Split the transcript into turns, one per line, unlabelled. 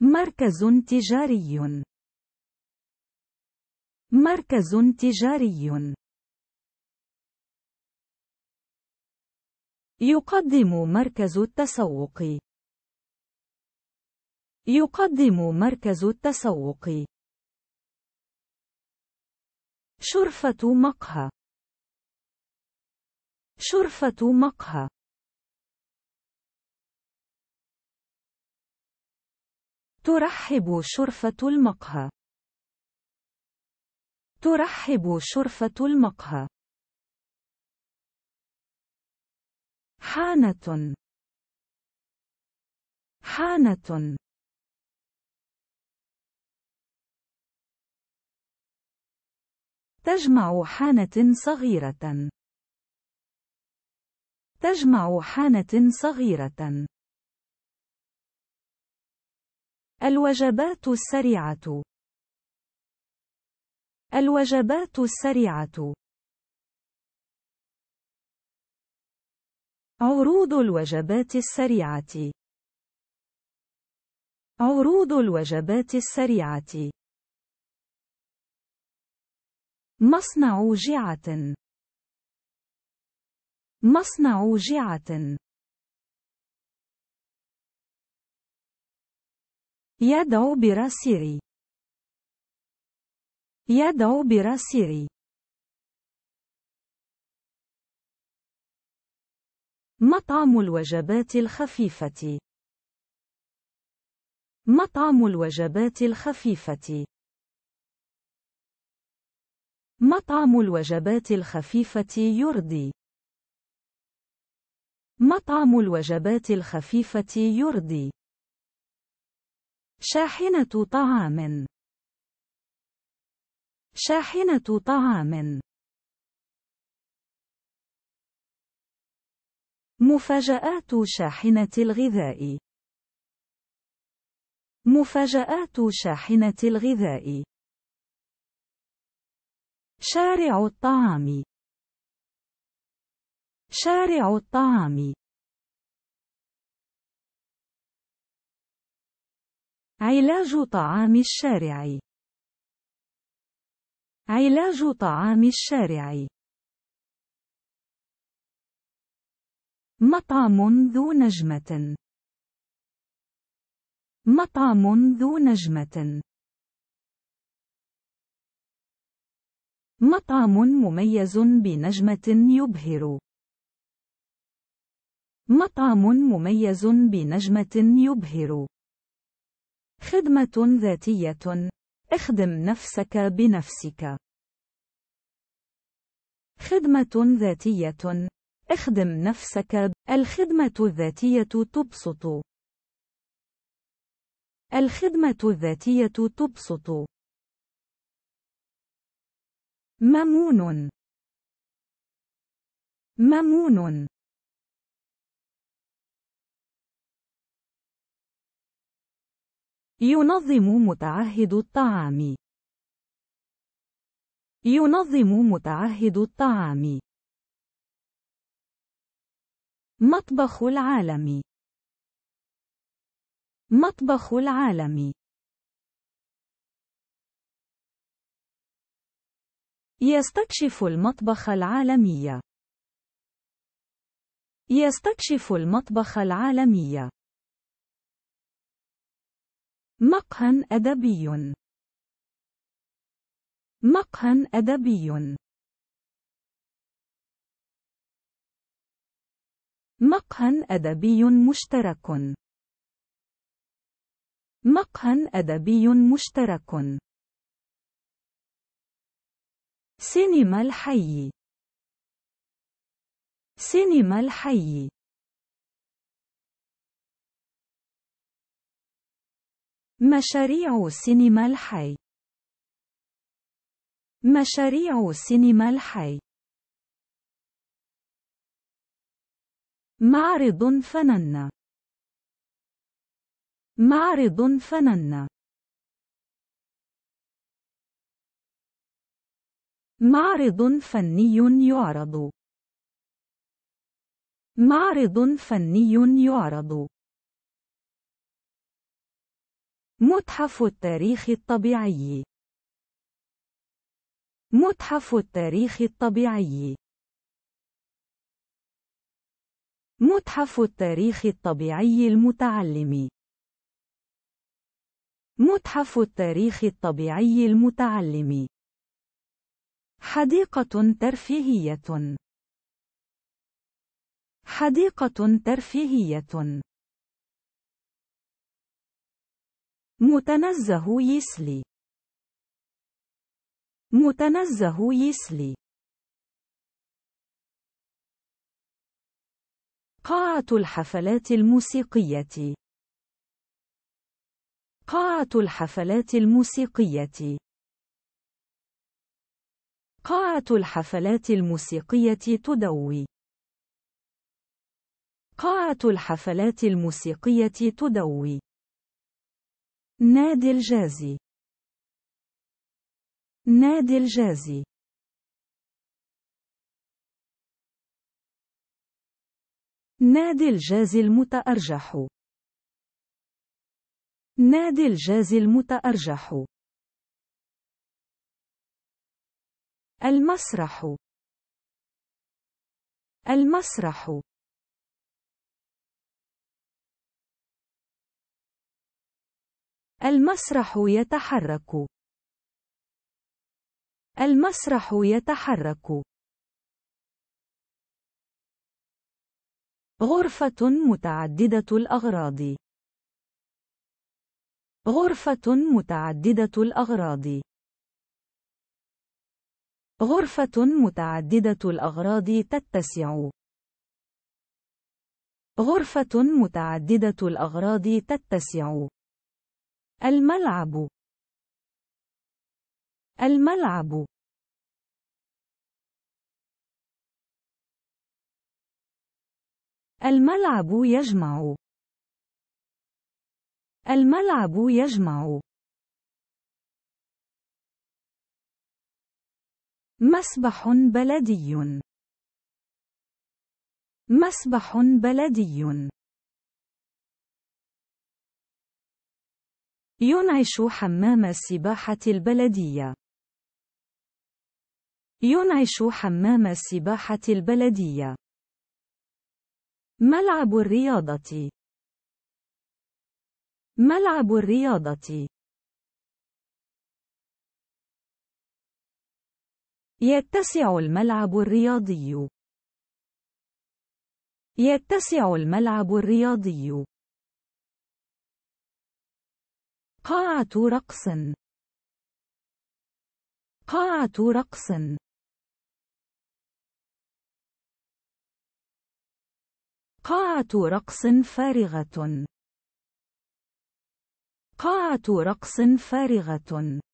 مركز تجاري مركز تجاري يقدم مركز التسوق يقدم مركز التسوق شرفة مقهى شرفة مقهى ترحب شرفة المقهى ترحب شرفة المقهى حانة حانة تجمع حانة صغيرة تجمع حانة صغيرة الوجبات السريعة الوجبات السريعة عروض الوجبات السريعة عروض الوجبات السريعة مصنع جعة مصنع جعة يدعو براسيري يدعو براسيري مطعم الوجبات الخفيفة مطعم الوجبات الخفيفة مطعم الوجبات الخفيفة يرضي مطعم الوجبات الخفيفة يرضي شاحنة طعام شاحنة طعام مفاجآت شاحنة الغذاء مفاجآت شاحنة الغذاء شارع الطعام شارع الطعام علاج طعام الشارع علاج طعام الشارع مطعم ذو نجمة مطعم ذو نجمة مطعم مميز بنجمة يبهر مطعم مميز بنجمة يبهر خدمة ذاتية. اخدم نفسك بنفسك. خدمة ذاتية. اخدم نفسك. الخدمة الذاتية تبسط. الخدمة الذاتية تبسط. ممون ممون ينظم متعهد الطعام ينظم متعهد الطعام مطبخ العالم مطبخ العالم يستكشف المطبخ العالمي يستكشف المطبخ العالمي مقهى أدبي مقهى أدبي مقهى أدبي مشترك مقهى أدبي مشترك سينما الحي سينما الحي مشاريع سينما الحي مشاريع سينما الحي معرض فنن معرض فنن معرض فني يعرض معرض فني يعرض متحف التاريخ الطبيعي متحف التاريخ الطبيعي متحف التاريخ الطبيعي المتعلم متحف التاريخ الطبيعي المتعلم حديقة ترفيهية حديقة ترفيهية متنزه يسلي متنزه يسلي قاعة الحفلات الموسيقية قاعة الحفلات الموسيقية قاعة الحفلات الموسيقية تدوي قاعة الحفلات الموسيقية تدوي نادي الجازي نادي الجازي نادي الجازي المتأرجح نادي الجازي المتأرجح المسرح المسرح المسرح يتحرك المسرح يتحرك غرفة متعددة الأغراض غرفة متعددة الأغراض غرفة متعددة الأغراض تتسع غرفة متعددة الأغراض تتسع الملعب الملعب الملعب يجمع الملعب يجمع مسبح بلدي مسبح بلدي ينعش حمام السباحة البلدية. ينعش حمام السباحة البلدية. ملعب الرياضة. ملعب الرياضة. يتسع الملعب الرياضي. يتسع الملعب الرياضي. قاعة رقص قاعة رقص قاعة رقص فارغة قاعة رقص فارغة